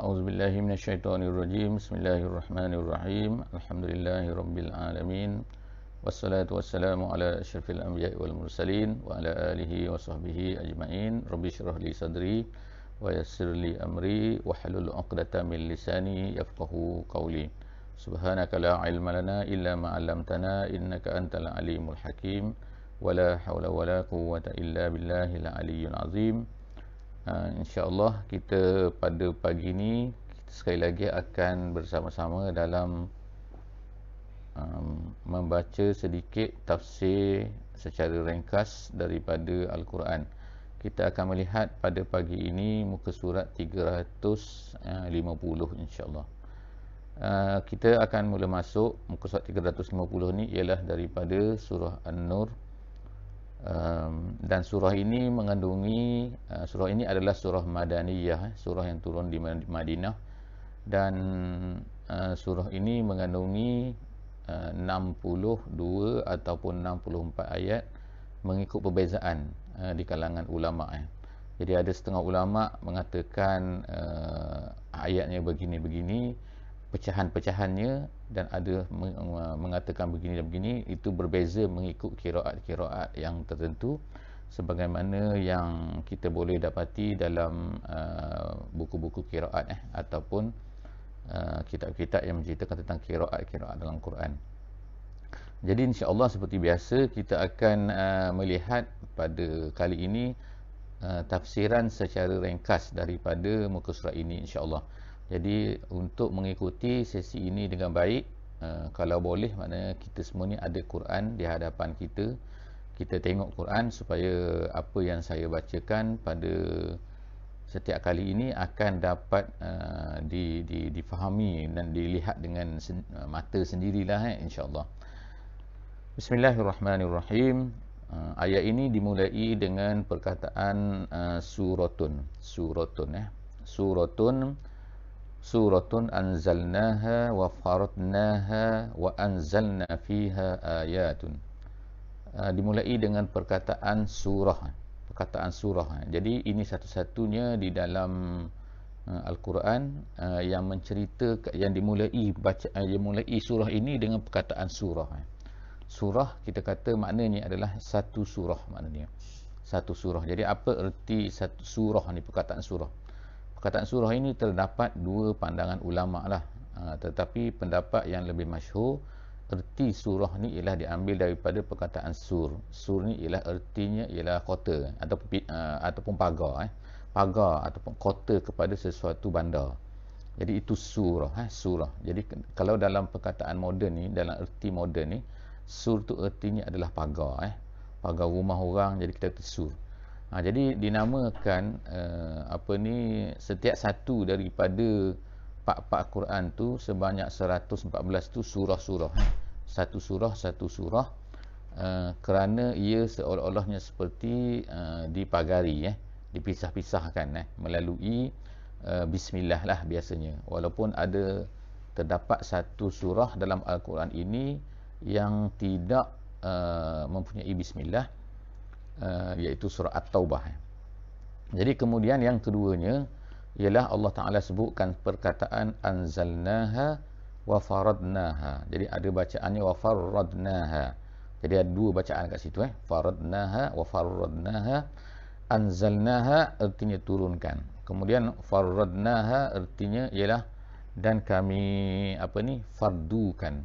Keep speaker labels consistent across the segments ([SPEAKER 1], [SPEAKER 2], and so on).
[SPEAKER 1] أعوذ بالله من الشيطان الرجيم بسم الله الرحمن الرحيم الحمد لله رب العالمين والصلاة والسلام على أشرف الأنبياء والمرسلين وعلى آله وصحبه أجمعين رب اشرح لي صدري ويسر لي أمري وحلل عقدة من لساني يفقه قولي سبحانك لا علم لنا إلا ما علمتنا إنك أنت العليم الحكيم ولا حول ولا قوة إلا بالله العلي العظيم Ha, insyaAllah kita pada pagi ini kita sekali lagi akan bersama-sama dalam um, membaca sedikit tafsir secara ringkas daripada Al-Quran kita akan melihat pada pagi ini muka surat 350 eh, insyaAllah Uh, kita akan mula masuk muka surat 350 ni ialah daripada surah An-Nur um, dan surah ini mengandungi uh, surah ini adalah surah madaniyah eh, surah yang turun di Madinah dan uh, surah ini mengandungi uh, 62 ataupun 64 ayat mengikut perbezaan uh, di kalangan ulama eh. jadi ada setengah ulama mengatakan uh, ayatnya begini-begini pecahan-pecahannya dan ada uh, mengatakan begini dan begini itu berbeza mengikut kiraat-kiraat yang tertentu sebagaimana yang kita boleh dapati dalam uh, buku-buku kiraat eh, ataupun uh, kitab-kitab yang menceritakan tentang kiraat-kiraat dalam Quran jadi insyaAllah seperti biasa kita akan uh, melihat pada kali ini uh, tafsiran secara ringkas daripada muka surat ini insyaAllah Allah. Jadi untuk mengikuti sesi ini dengan baik, uh, kalau boleh maknanya kita semua ni ada Quran di hadapan kita. Kita tengok Quran supaya apa yang saya bacakan pada setiap kali ini akan dapat uh, di, di, difahami dan dilihat dengan sen, uh, mata sendirilah eh, insyaAllah. Bismillahirrahmanirrahim. Uh, ayat ini dimulai dengan perkataan uh, suratun. Suratun. Eh. Suratun suratun anzalnaha wa faradnaha wa anzalna fiha ayatun ah, dimulai dengan perkataan surah perkataan surah jadi ini satu-satunya di dalam ah, Al-Quran ah, yang mencerita yang dimulai baca yang mulai surah ini dengan perkataan surah surah kita kata maknanya adalah satu surah maknanya satu surah jadi apa erti satu surah ni perkataan surah perkataan surah ini terdapat dua pandangan ulama lah. Ha, tetapi pendapat yang lebih masyhur erti surah ni ialah diambil daripada perkataan sur. Sur ni ialah ertinya ialah kota atau uh, ha, ataupun pagar eh. Pagar ataupun kota kepada sesuatu bandar. Jadi itu surah eh, surah. Jadi kalau dalam perkataan moden ni dalam erti moden ni sur tu ertinya adalah pagar eh. Pagar rumah orang jadi kita tersur. sur. Ha, jadi dinamakan uh, apa ni setiap satu daripada pak-pak Quran tu sebanyak 114 tu surah-surah. Satu surah satu surah uh, kerana ia seolah-olahnya seperti uh, dipagari eh dipisah-pisahkan eh melalui uh, bismillah lah biasanya. Walaupun ada terdapat satu surah dalam al-Quran ini yang tidak uh, mempunyai bismillah. Ah, iaitu surah At-Taubah. Jadi kemudian yang keduanya ialah Allah Taala sebutkan perkataan anzalnaha wa faradnaha. Jadi ada bacaannya wa faradnaha. Jadi ada dua bacaan kat situ eh. Faradnaha wa faradnaha. Anzalnaha artinya turunkan. Kemudian faradnaha artinya ialah dan kami apa ni fardukan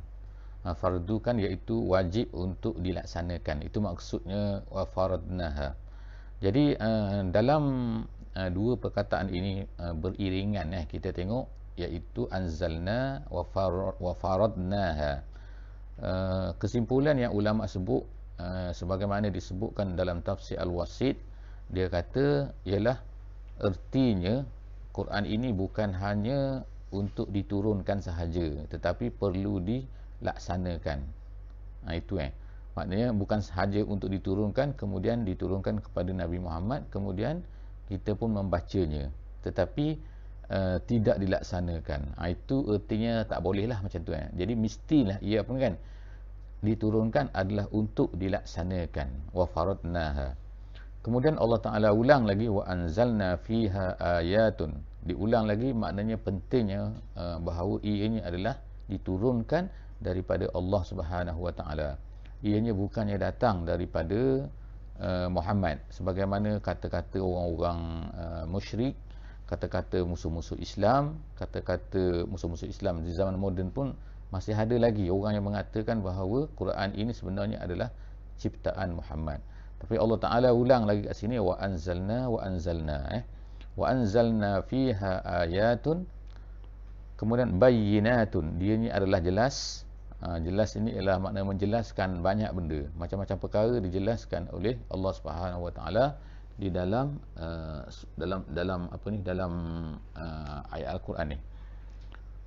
[SPEAKER 1] Ha, fardu kan iaitu wajib untuk dilaksanakan itu maksudnya wa fardnaha jadi eh, dalam eh, dua perkataan ini eh, beriringan eh kita tengok iaitu anzalna wa faradnaha kesimpulan yang ulama sebut sebagaimana disebutkan dalam tafsir al-wasit dia kata ialah ertinya Quran ini bukan hanya untuk diturunkan sahaja tetapi perlu di laksanakan ha, itu eh maknanya bukan sahaja untuk diturunkan kemudian diturunkan kepada Nabi Muhammad kemudian kita pun membacanya tetapi uh, tidak dilaksanakan ha, itu artinya tak bolehlah macam tu eh jadi mestilah ia pun kan diturunkan adalah untuk dilaksanakan wa faradnaha kemudian Allah Ta'ala ulang lagi wa anzalna fiha ayatun diulang lagi maknanya pentingnya uh, bahawa ini adalah diturunkan daripada Allah Subhanahu Wa Taala. Ianya bukannya datang daripada uh, Muhammad sebagaimana kata-kata orang-orang uh, musyrik, kata-kata musuh-musuh Islam, kata-kata musuh-musuh Islam di zaman moden pun masih ada lagi orang yang mengatakan bahawa Quran ini sebenarnya adalah ciptaan Muhammad. Tapi Allah Taala ulang lagi kat sini wa anzalna wa anzalna eh wa anzalna fiha ayatun kemudian bayyinatun dia ni adalah jelas Ha, jelas ini ialah makna menjelaskan banyak benda macam-macam perkara dijelaskan oleh Allah Subhanahu Wa Taala di dalam uh, dalam dalam apa ni dalam uh, ayat al-Quran ni.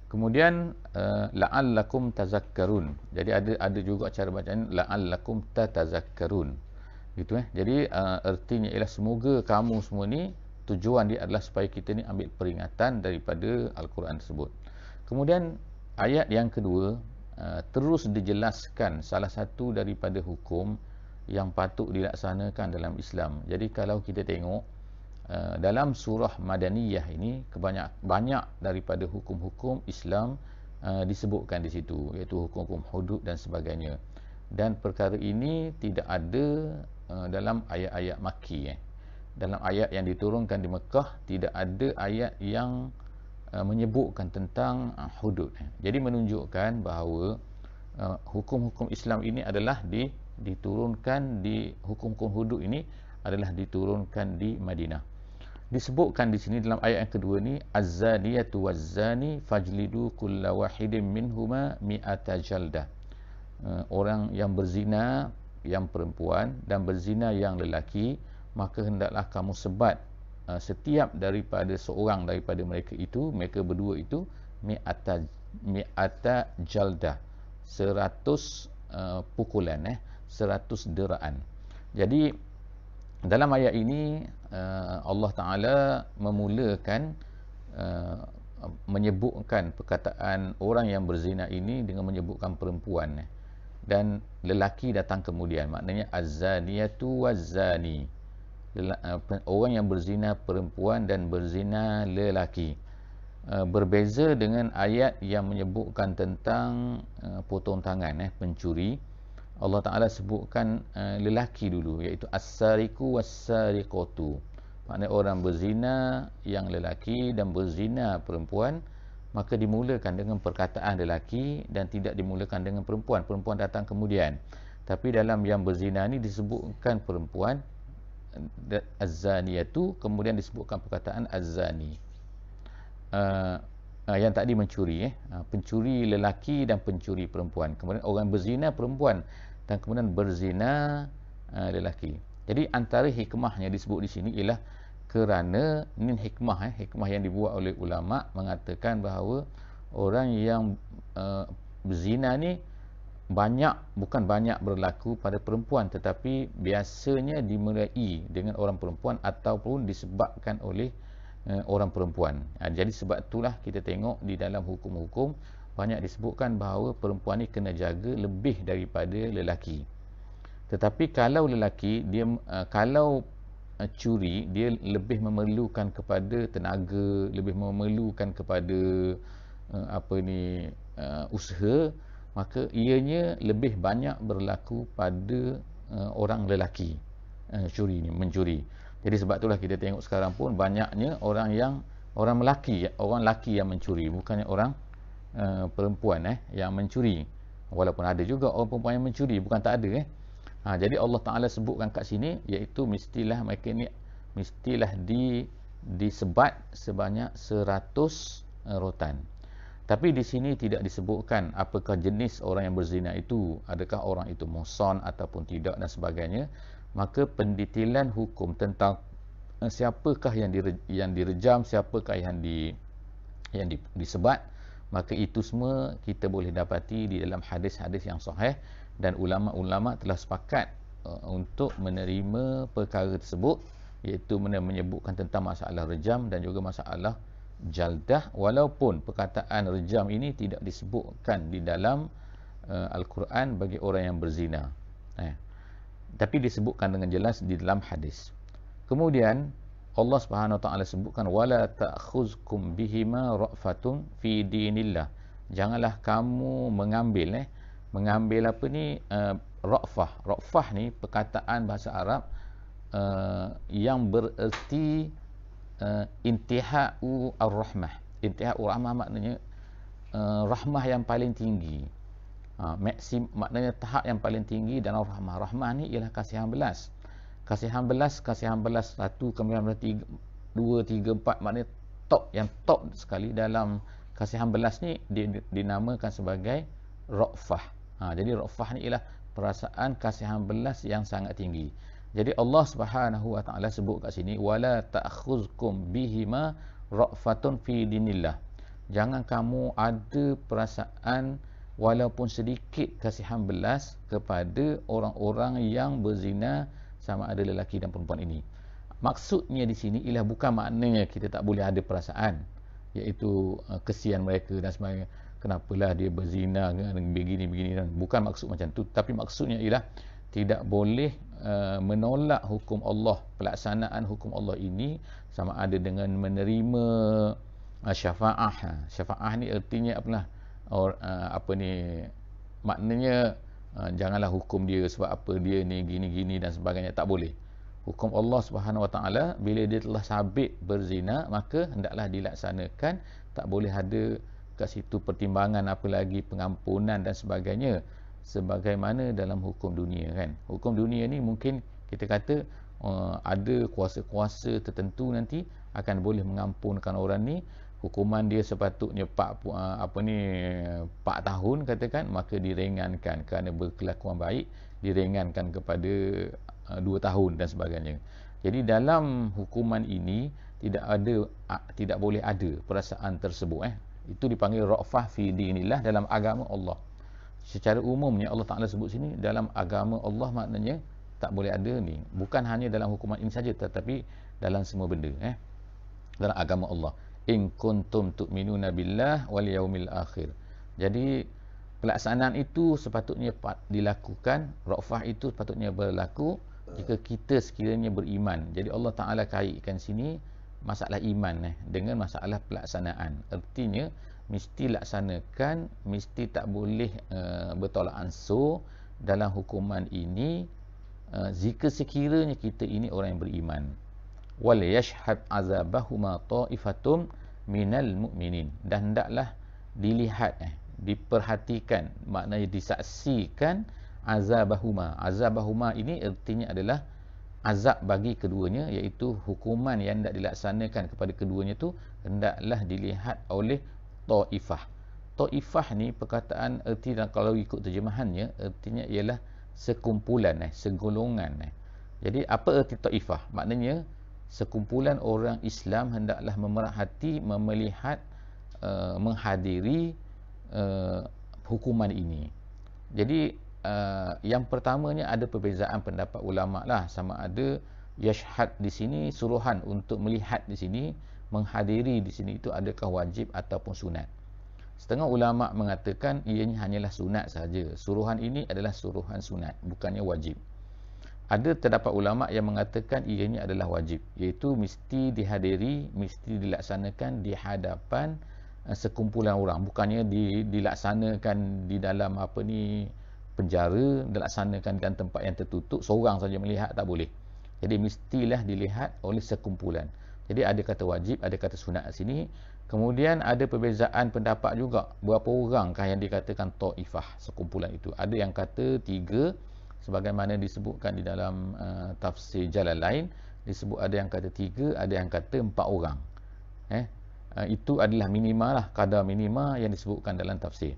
[SPEAKER 1] Kemudian uh, la'allakum tazakkarun. Jadi ada ada juga cara bacaan la'allakum tatazakkarun. Gitu eh. Jadi uh, ertinya ialah semoga kamu semua ni tujuan dia adalah supaya kita ni ambil peringatan daripada al-Quran tersebut. Kemudian ayat yang kedua Uh, terus dijelaskan salah satu daripada hukum yang patut dilaksanakan dalam Islam. Jadi kalau kita tengok uh, dalam surah Madaniyah ini kebanyak banyak daripada hukum-hukum Islam uh, disebutkan di situ iaitu hukum-hukum hudud dan sebagainya. Dan perkara ini tidak ada dalam ayat-ayat Makki. Eh. Dalam ayat yang diturunkan di Mekah tidak ada ayat yang Uh, menyebutkan tentang uh, hudud. Eh. Jadi menunjukkan bahawa uh, hukum-hukum Islam ini adalah di, diturunkan di hukum-hukum hudud ini adalah diturunkan di Madinah. Disebutkan di sini dalam ayat yang kedua ni az-zaniyatu fajlidu kulla wahidin minhumā mi'ata jaldah. Orang yang berzina yang perempuan dan berzina yang lelaki maka hendaklah kamu sebat Ah, setiap daripada seorang daripada mereka itu mereka berdua itu mi'ata mi'ata jalda 100 uh, ah, pukulan eh 100 deraan jadi dalam ayat ini uh, Allah taala memulakan uh, menyebutkan perkataan orang yang berzina ini dengan menyebutkan perempuan eh. dan lelaki datang kemudian maknanya azzaniatu wazzani az Eh, orang yang berzina perempuan dan berzina lelaki eh, berbeza dengan ayat yang menyebutkan tentang eh, potong tangan eh pencuri Allah Taala sebutkan lelaki dulu iaitu as-sariqu was-sariqatu maknanya orang berzina yang lelaki dan berzina perempuan maka dimulakan dengan perkataan lelaki dan tidak dimulakan dengan perempuan perempuan datang kemudian tapi dalam yang berzina ni disebutkan perempuan az-zani kemudian disebutkan perkataan az-zani. Uh, uh, yang tadi mencuri eh? uh, pencuri lelaki dan pencuri perempuan kemudian orang berzina perempuan dan kemudian berzina uh, lelaki jadi antara hikmahnya disebut di sini ialah kerana ini hikmah eh? hikmah yang dibuat oleh ulama mengatakan bahawa orang yang uh, berzina ni banyak bukan banyak berlaku pada perempuan tetapi biasanya dimulai dengan orang perempuan ataupun disebabkan oleh uh, orang perempuan. Uh, jadi sebab itulah kita tengok di dalam hukum-hukum banyak disebutkan bahawa perempuan ni kena jaga lebih daripada lelaki. Tetapi kalau lelaki dia uh, kalau uh, curi dia lebih memerlukan kepada tenaga, lebih memerlukan kepada uh, apa ni uh, usaha maka ianya lebih banyak berlaku pada uh, orang lelaki uh, curi ni mencuri jadi sebab itulah kita tengok sekarang pun banyaknya orang yang orang lelaki orang lelaki yang mencuri bukannya orang uh, perempuan eh yang mencuri walaupun ada juga orang perempuan yang mencuri bukan tak ada eh ha, jadi Allah Taala sebutkan kat sini iaitu mestilah mereka ni mestilah di disebat sebanyak 100 uh, rotan tapi di sini tidak disebutkan apakah jenis orang yang berzina itu, adakah orang itu muson ataupun tidak dan sebagainya. Maka pendetilan hukum tentang eh, siapakah yang dire, yang direjam, siapakah yang di yang di, disebat, maka itu semua kita boleh dapati di dalam hadis-hadis yang sahih dan ulama-ulama telah sepakat eh, untuk menerima perkara tersebut iaitu menyebutkan tentang masalah rejam dan juga masalah jaldah walaupun perkataan rejam ini tidak disebutkan di dalam uh, Al-Quran bagi orang yang berzina eh. tapi disebutkan dengan jelas di dalam hadis kemudian Allah Subhanahu taala sebutkan wala ta'khuzkum bihima ra'fatun fi dinillah janganlah kamu mengambil eh mengambil apa ni uh, ra'fah ra'fah ni perkataan bahasa Arab uh, yang bererti uh, intihau ar-rahmah intihau ar-rahmah maknanya uh, rahmah yang paling tinggi uh, maksim, maknanya tahap yang paling tinggi dalam rahmah rahmah ni ialah kasihan belas kasihan belas kasihan belas satu kemudian tiga, dua tiga empat maknanya top yang top sekali dalam kasihan belas ni dinamakan sebagai rofah ha, ah, jadi rofah ni ialah perasaan kasihan belas yang sangat tinggi jadi Allah Subhanahu wa taala sebut kat sini wala ta'khuzkum bihima ra'fatun fi dinillah. Jangan kamu ada perasaan walaupun sedikit kasihan belas kepada orang-orang yang berzina sama ada lelaki dan perempuan ini. Maksudnya di sini ialah bukan maknanya kita tak boleh ada perasaan iaitu uh, kesian mereka dan sebagainya. Kenapalah dia berzina dengan begini-begini dan bukan maksud macam tu tapi maksudnya ialah tidak boleh uh, menolak hukum Allah pelaksanaan hukum Allah ini sama ada dengan menerima uh, syafaah ha, syafaah ni artinya apalah or, uh, apa ni maknanya janganlah hukum dia sebab apa dia ni gini-gini dan sebagainya tak boleh hukum Allah Subhanahu Wa Taala bila dia telah sabit berzina maka hendaklah dilaksanakan tak boleh ada kat situ pertimbangan apa lagi pengampunan dan sebagainya sebagaimana dalam hukum dunia kan hukum dunia ni mungkin kita kata uh, ada kuasa-kuasa tertentu nanti akan boleh mengampunkan orang ni hukuman dia sepatutnya pak uh, apa ni pak tahun katakan maka diringankan kerana berkelakuan baik diringankan kepada uh, 2 tahun dan sebagainya jadi dalam hukuman ini tidak ada uh, tidak boleh ada perasaan tersebut eh itu dipanggil rafah fi dinillah dalam agama Allah secara umumnya Allah Taala sebut sini dalam agama Allah maknanya tak boleh ada ni bukan hanya dalam hukuman ini saja tetapi dalam semua benda eh dalam agama Allah in kuntum tu'minuna billah wal yaumil akhir jadi pelaksanaan itu sepatutnya dilakukan rafah itu sepatutnya berlaku jika kita sekiranya beriman jadi Allah Taala kaitkan sini masalah iman eh dengan masalah pelaksanaan artinya mesti laksanakan mesti tak boleh uh, bertolak ansur dalam hukuman ini uh, eh, jika sekiranya kita ini orang yang beriman wal yashhad azabahuma taifatum minal mu'minin dan hendaklah dilihat eh, diperhatikan maknanya disaksikan azabahuma azabahuma ini ertinya adalah azab bagi keduanya iaitu hukuman yang hendak dilaksanakan kepada keduanya tu, hendaklah dilihat oleh Taifah. Taifah ni perkataan erti dan kalau ikut terjemahannya ertinya ialah sekumpulan eh, segolongan eh. Jadi apa erti Taifah? Maknanya sekumpulan orang Islam hendaklah memerhati, memelihat uh, menghadiri uh, hukuman ini. Jadi Uh, yang pertamanya ada perbezaan pendapat ulama lah sama ada yashhad di sini suruhan untuk melihat di sini menghadiri di sini itu adakah wajib ataupun sunat? Setengah ulama mengatakan ianya hanyalah sunat sahaja. Suruhan ini adalah suruhan sunat, bukannya wajib. Ada terdapat ulama yang mengatakan ianya adalah wajib, iaitu mesti dihadiri, mesti dilaksanakan di hadapan eh, sekumpulan orang, bukannya di, dilaksanakan di dalam apa ni penjara, dilaksanakan dalam tempat yang tertutup, seorang saja melihat tak boleh. Jadi mestilah dilihat oleh sekumpulan. Jadi ada kata wajib, ada kata sunat kat sini. Kemudian ada perbezaan pendapat juga. Berapa orang. orangkah yang dikatakan ta'ifah sekumpulan itu? Ada yang kata tiga sebagaimana disebutkan di dalam uh, tafsir jalan lain disebut ada yang kata tiga, ada yang kata empat orang. Eh, uh, itu adalah minima lah, kadar minima yang disebutkan dalam tafsir.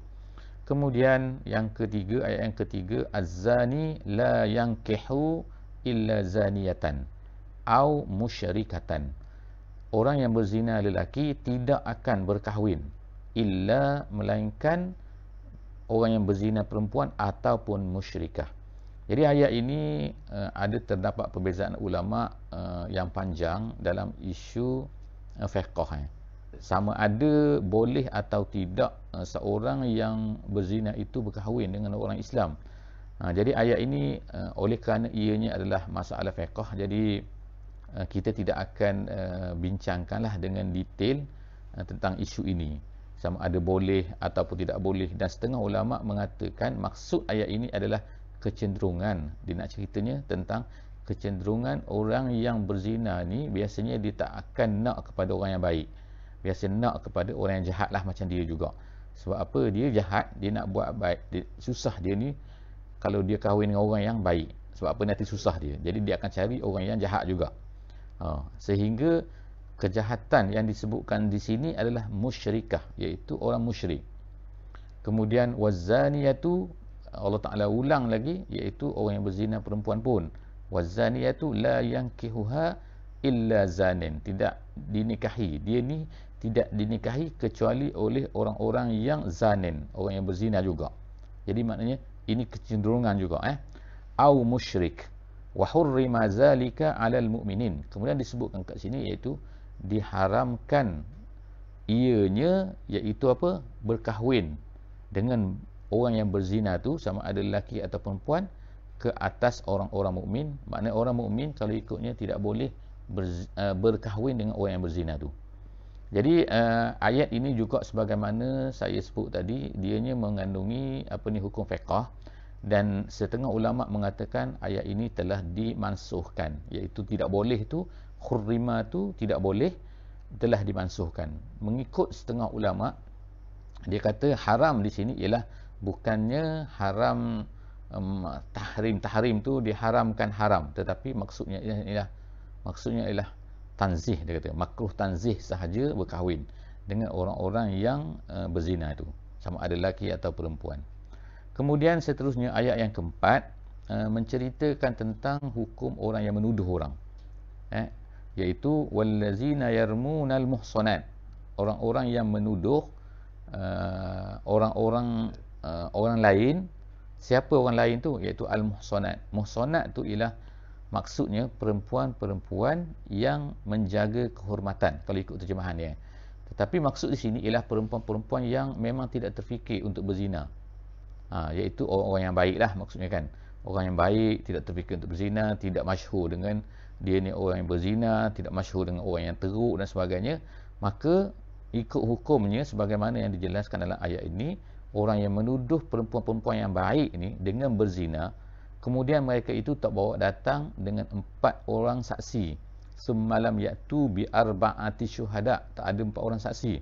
[SPEAKER 1] Kemudian yang ketiga, ayat yang ketiga, Az-zani la yankihu illa zaniyatan au musyarikatan orang yang berzina lelaki tidak akan berkahwin illa melainkan orang yang berzina perempuan ataupun musyrikah. Jadi ayat ini uh, ada terdapat perbezaan ulama uh, yang panjang dalam isu uh, fiqh eh. Sama ada boleh atau tidak uh, seorang yang berzina itu berkahwin dengan orang Islam. Uh, jadi ayat ini uh, oleh kerana ianya adalah masalah fiqh jadi Eh, kita tidak akan eh, bincangkanlah dengan detail eh, tentang isu ini sama ada boleh ataupun tidak boleh dan setengah ulama mengatakan maksud ayat ini adalah kecenderungan dia nak ceritanya tentang kecenderungan orang yang berzina ni biasanya dia tak akan nak kepada orang yang baik biasa nak kepada orang yang jahat lah macam dia juga sebab apa dia jahat dia nak buat baik dia, susah dia ni kalau dia kahwin dengan orang yang baik sebab apa nanti susah dia jadi dia akan cari orang yang jahat juga Oh, sehingga kejahatan yang disebutkan di sini adalah musyrikah iaitu orang musyrik. Kemudian wazaniyatu Allah Taala ulang lagi iaitu orang yang berzina perempuan pun. Wazaniyatu la yankihuha illa zanin. Tidak dinikahi. Dia ni tidak dinikahi kecuali oleh orang-orang yang zanin, orang yang berzina juga. Jadi maknanya ini kecenderungan juga eh. Au musyrik wahurrima zalika alal mu'minin kemudian disebutkan kat sini iaitu diharamkan ianya iaitu apa berkahwin dengan orang yang berzina tu sama ada lelaki atau perempuan ke atas orang-orang mukmin maknanya orang mukmin kalau ikutnya tidak boleh ber, uh, eh, berkahwin dengan orang yang berzina tu jadi uh, ayat ini juga sebagaimana saya sebut tadi dianya mengandungi apa ni hukum fiqah dan setengah ulama mengatakan ayat ini telah dimansuhkan iaitu tidak boleh tu khurima tu tidak boleh telah dimansuhkan mengikut setengah ulama dia kata haram di sini ialah bukannya haram um, tahrim tahrim tu diharamkan haram tetapi maksudnya ialah maksudnya ialah tanzih dia kata makruh tanzih sahaja berkahwin dengan orang-orang yang uh, berzina itu sama ada lelaki atau perempuan Kemudian seterusnya ayat yang keempat uh, menceritakan tentang hukum orang yang menuduh orang. Eh, iaitu wallazina yarmunal muhsanat. Orang-orang yang menuduh eh, orang-orang uh, uh, orang lain siapa orang lain tu iaitu al muhsanat muhsanat tu ialah maksudnya perempuan-perempuan yang menjaga kehormatan kalau ikut terjemahan dia tetapi maksud di sini ialah perempuan-perempuan yang memang tidak terfikir untuk berzina ha, iaitu orang-orang yang baik lah maksudnya kan orang yang baik tidak terfikir untuk berzina tidak masyhur dengan dia ni orang yang berzina tidak masyhur dengan orang yang teruk dan sebagainya maka ikut hukumnya sebagaimana yang dijelaskan dalam ayat ini orang yang menuduh perempuan-perempuan yang baik ini dengan berzina kemudian mereka itu tak bawa datang dengan empat orang saksi semalam yaitu bi arba'ati syuhada tak ada empat orang saksi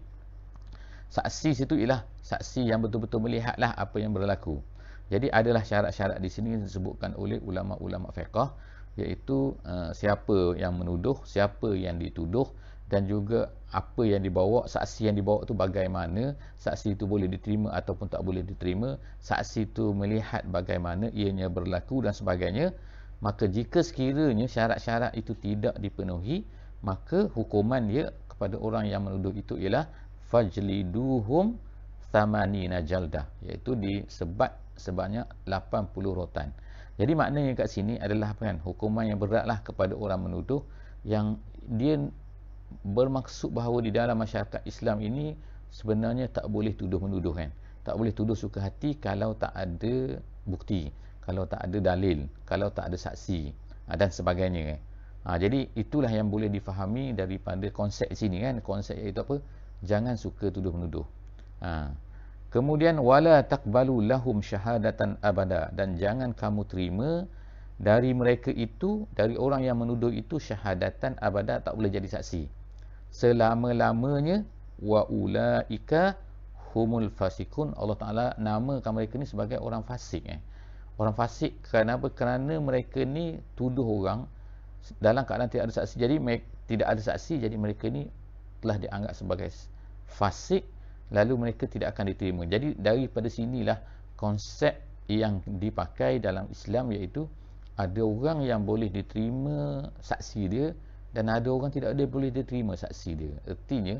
[SPEAKER 1] saksi situ ialah saksi yang betul-betul melihatlah apa yang berlaku. Jadi adalah syarat-syarat di sini disebutkan oleh ulama-ulama fiqah iaitu uh, siapa yang menuduh, siapa yang dituduh dan juga apa yang dibawa, saksi yang dibawa tu bagaimana, saksi itu boleh diterima ataupun tak boleh diterima, saksi itu melihat bagaimana ianya berlaku dan sebagainya. Maka jika sekiranya syarat-syarat itu tidak dipenuhi, maka hukuman dia kepada orang yang menuduh itu ialah fajliduhum thamani najalda iaitu disebat sebanyak 80 rotan jadi maknanya kat sini adalah apa kan hukuman yang beratlah kepada orang menuduh yang dia bermaksud bahawa di dalam masyarakat Islam ini sebenarnya tak boleh tuduh menuduh kan tak boleh tuduh suka hati kalau tak ada bukti kalau tak ada dalil kalau tak ada saksi ah, dan sebagainya Ha, jadi itulah yang boleh difahami daripada konsep sini kan konsep iaitu apa jangan suka tuduh menuduh. Ha. Kemudian wala takbalu lahum syahadatan abada dan jangan kamu terima dari mereka itu dari orang yang menuduh itu syahadatan abada tak boleh jadi saksi. Selama-lamanya wa ulaika humul fasikun Allah Taala namakan mereka ni sebagai orang fasik eh. Orang fasik kenapa? Kerana mereka ni tuduh orang dalam keadaan tidak ada saksi jadi tidak ada saksi jadi mereka ni telah dianggap sebagai fasik lalu mereka tidak akan diterima jadi daripada sinilah konsep yang dipakai dalam Islam iaitu ada orang yang boleh diterima saksi dia dan ada orang tidak ada boleh diterima saksi dia artinya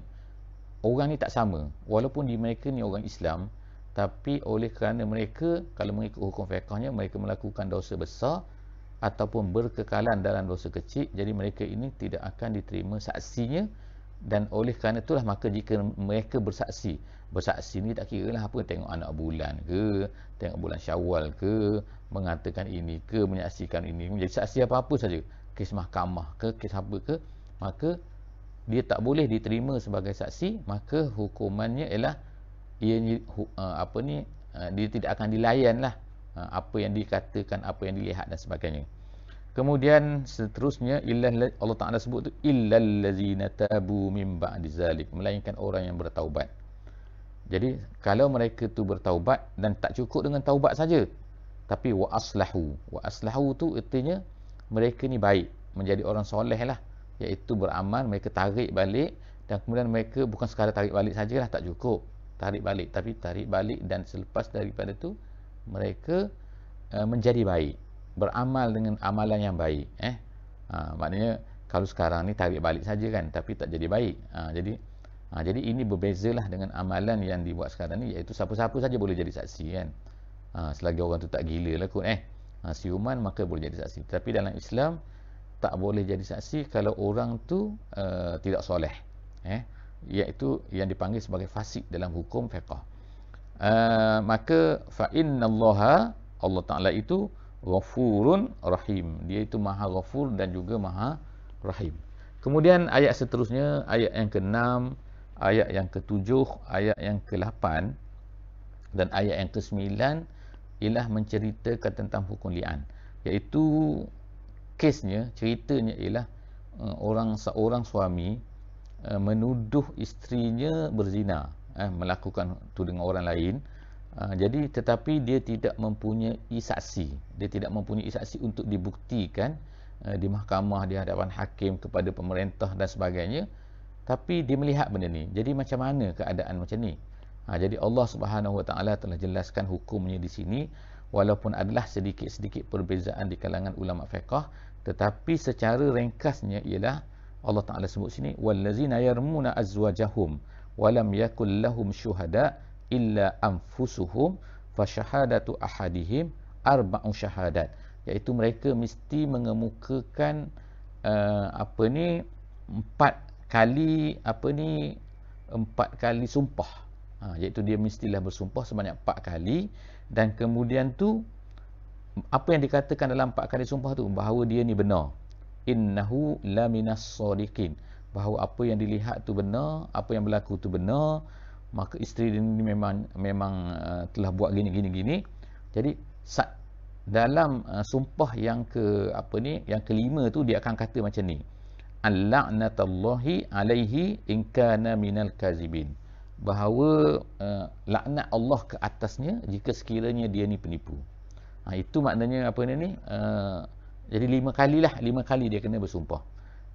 [SPEAKER 1] orang ni tak sama walaupun di mereka ni orang Islam tapi oleh kerana mereka kalau mengikut hukum fiqahnya mereka melakukan dosa besar ataupun berkekalan dalam dosa kecil jadi mereka ini tidak akan diterima saksinya dan oleh kerana itulah maka jika mereka bersaksi bersaksi ni tak kira lah apa tengok anak bulan ke tengok bulan syawal ke mengatakan ini ke menyaksikan ini menjadi saksi apa-apa saja kes mahkamah ke kes apa ke maka dia tak boleh diterima sebagai saksi maka hukumannya ialah ia uh, apa ni uh, dia tidak akan dilayan lah uh, apa yang dikatakan apa yang dilihat dan sebagainya Kemudian seterusnya illa Allah Taala sebut tu illallazina tabu min ba'di zalik melainkan orang yang bertaubat. Jadi kalau mereka tu bertaubat dan tak cukup dengan taubat saja tapi wa aslahu. Wa aslahu tu artinya mereka ni baik menjadi orang soleh lah iaitu beramal mereka tarik balik dan kemudian mereka bukan sekadar tarik balik sajalah tak cukup tarik balik tapi tarik balik dan selepas daripada tu mereka uh, menjadi baik beramal dengan amalan yang baik eh ha, maknanya kalau sekarang ni tarik balik saja kan tapi tak jadi baik ha, jadi ha, jadi ini berbezalah dengan amalan yang dibuat sekarang ni iaitu siapa-siapa saja boleh jadi saksi kan ha, selagi orang tu tak gila lah kot eh ha, siuman maka boleh jadi saksi tapi dalam Islam tak boleh jadi saksi kalau orang tu uh, tidak soleh eh iaitu yang dipanggil sebagai fasik dalam hukum fiqh uh, maka fa innallaha Allah Taala itu ghafurun rahim dia itu maha ghafur dan juga maha rahim kemudian ayat seterusnya ayat yang ke-6 ayat yang ke-7 ayat yang ke-8 dan ayat yang ke-9 ialah menceritakan tentang hukum li'an iaitu kesnya ceritanya ialah eh, orang seorang suami eh, menuduh isterinya berzina eh, melakukan tu dengan orang lain Ha, jadi tetapi dia tidak mempunyai saksi dia tidak mempunyai saksi untuk dibuktikan eh, di mahkamah di hadapan hakim kepada pemerintah dan sebagainya tapi dia melihat benda ni jadi macam mana keadaan macam ni ha, jadi Allah Subhanahu Wa Taala telah jelaskan hukumnya di sini walaupun adalah sedikit-sedikit perbezaan di kalangan ulama fiqh tetapi secara ringkasnya ialah Allah Taala sebut sini wallazina yarmuna azwajahum walam yakul lahum syuhada' illa anfusuhum fa syahadatu ahadihim arba'u syahadat iaitu mereka mesti mengemukakan uh, apa ni empat kali apa ni empat kali sumpah ha, iaitu dia mestilah bersumpah sebanyak empat kali dan kemudian tu apa yang dikatakan dalam empat kali sumpah tu bahawa dia ni benar innahu laminas sadiqin bahawa apa yang dilihat tu benar apa yang berlaku tu benar maka isteri dia ni memang memang uh, telah buat gini gini gini jadi sat, dalam uh, sumpah yang ke apa ni yang kelima tu dia akan kata macam ni la'natallahi alaihi in kana minal kazibin bahawa uh, laknat Allah ke atasnya jika sekiranya dia ni penipu ha, itu maknanya apa ni ni uh, jadi lima kali lah, lima kali dia kena bersumpah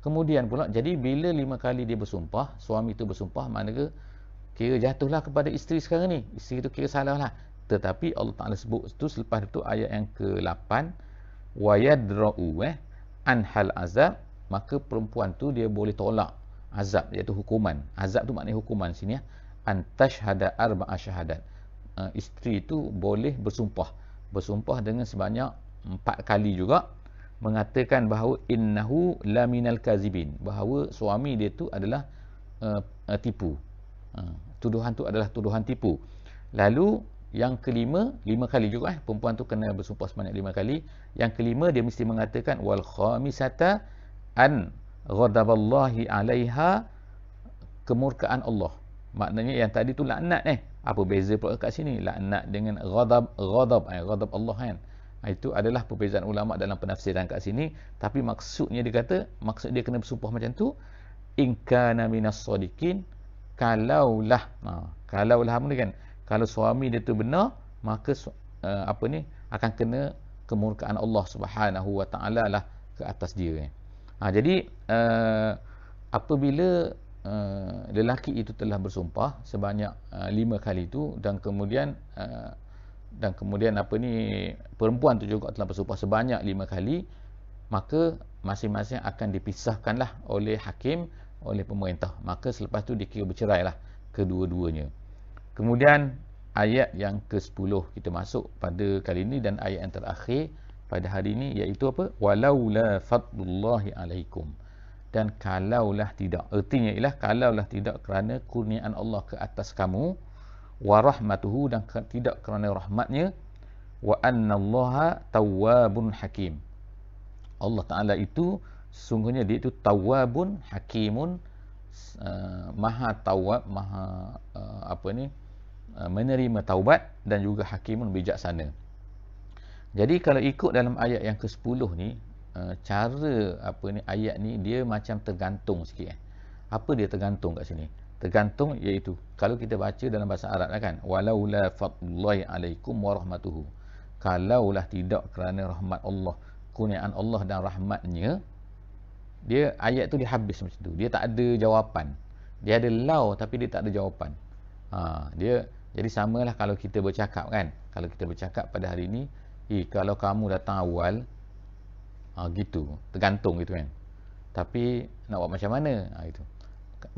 [SPEAKER 1] kemudian pula jadi bila lima kali dia bersumpah suami tu bersumpah maknanya kira jatuhlah kepada isteri sekarang ni isteri tu kira salah lah tetapi Allah Ta'ala sebut tu selepas itu ayat yang ke-8 wa yadra'u eh anhal azab maka perempuan tu dia boleh tolak azab iaitu hukuman azab tu maknanya hukuman sini ya antashhada arba'a syahadat uh, isteri itu boleh bersumpah bersumpah dengan sebanyak empat kali juga mengatakan bahawa innahu laminal kazibin bahawa suami dia tu adalah uh, uh, tipu Ha, tuduhan tu adalah tuduhan tipu lalu yang kelima lima kali juga eh perempuan tu kena bersumpah sebanyak lima kali yang kelima dia mesti mengatakan wal khamisata an ghadaballahi alaiha kemurkaan Allah maknanya yang tadi tu laknat eh apa beza pula kat sini laknat dengan ghadab ghadab eh ghadab Allah kan ha, itu adalah perbezaan ulama dalam penafsiran kat sini tapi maksudnya dia kata maksud dia kena bersumpah macam tu in kana minas kalaulah ha, kalaulah apa kan kalau suami dia tu benar maka uh, apa ni akan kena kemurkaan Allah Subhanahu wa taala lah ke atas dia kan ha, jadi uh, apabila Uh, lelaki itu telah bersumpah sebanyak uh, lima kali itu dan kemudian uh, dan kemudian apa ni perempuan tu juga telah bersumpah sebanyak lima kali maka masing-masing akan dipisahkanlah oleh hakim oleh pemerintah maka selepas tu dikira bercerai lah kedua-duanya kemudian ayat yang ke-10 kita masuk pada kali ini dan ayat yang terakhir pada hari ini iaitu apa walaula fadlullahi alaikum dan kalaulah tidak ertinya ialah kalaulah tidak kerana kurniaan Allah ke atas kamu wa rahmatuhu dan tidak kerana rahmatnya wa annallaha tawwabun hakim Allah Ta'ala itu sungguhnya dia itu tawabun hakimun uh, maha tawab maha uh, apa ni uh, menerima taubat dan juga hakimun bijaksana jadi kalau ikut dalam ayat yang ke-10 ni uh, cara apa ni ayat ni dia macam tergantung sikit eh. apa dia tergantung kat sini tergantung iaitu kalau kita baca dalam bahasa Arab lah kan walaula fadlullahi alaikum warahmatuhu kalaulah tidak kerana rahmat Allah kurniaan Allah dan rahmatnya dia ayat tu dia habis macam tu dia tak ada jawapan dia ada lau tapi dia tak ada jawapan ha, dia jadi samalah kalau kita bercakap kan kalau kita bercakap pada hari ni eh kalau kamu datang awal ha, gitu tergantung gitu kan tapi nak buat macam mana ha, itu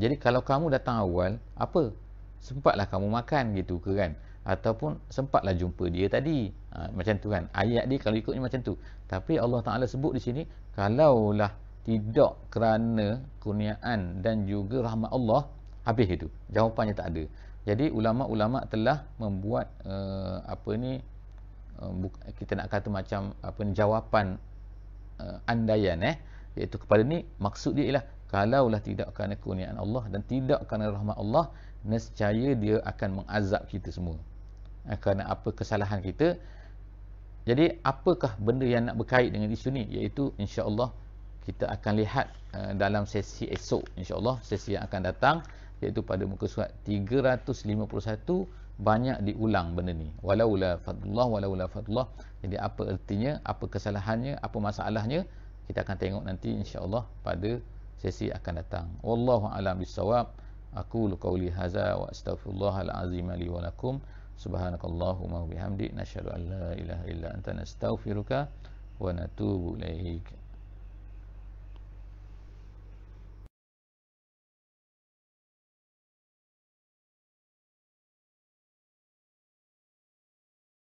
[SPEAKER 1] jadi kalau kamu datang awal apa sempatlah kamu makan gitu ke kan ataupun sempatlah jumpa dia tadi ha, macam tu kan ayat dia kalau ikutnya macam tu tapi Allah Ta'ala sebut di sini kalaulah tidak kerana kurniaan dan juga rahmat Allah habis itu jawapannya tak ada jadi ulama-ulama telah membuat uh, apa ni uh, kita nak kata macam apa ni jawapan uh, andaian eh iaitu kepada ni maksud dia ialah kalaulah tidak kerana kurniaan Allah dan tidak kerana rahmat Allah nescaya dia akan mengazab kita semua eh, kerana apa kesalahan kita jadi apakah benda yang nak berkait dengan isu ni iaitu insya-Allah kita akan lihat uh, dalam sesi esok insyaallah sesi yang akan datang iaitu pada muka surat 351 banyak diulang benda ni walaula fadlullah walaula fadlullah jadi apa ertinya apa kesalahannya apa masalahnya kita akan tengok nanti insyaallah pada sesi akan datang wallahu alam bisawab aku qauli hadza wa astaghfirullahal azim li wa lakum subhanakallahumma wa bihamdi nashhadu an la ilaha illa anta nastaghfiruka wa natubu ilaika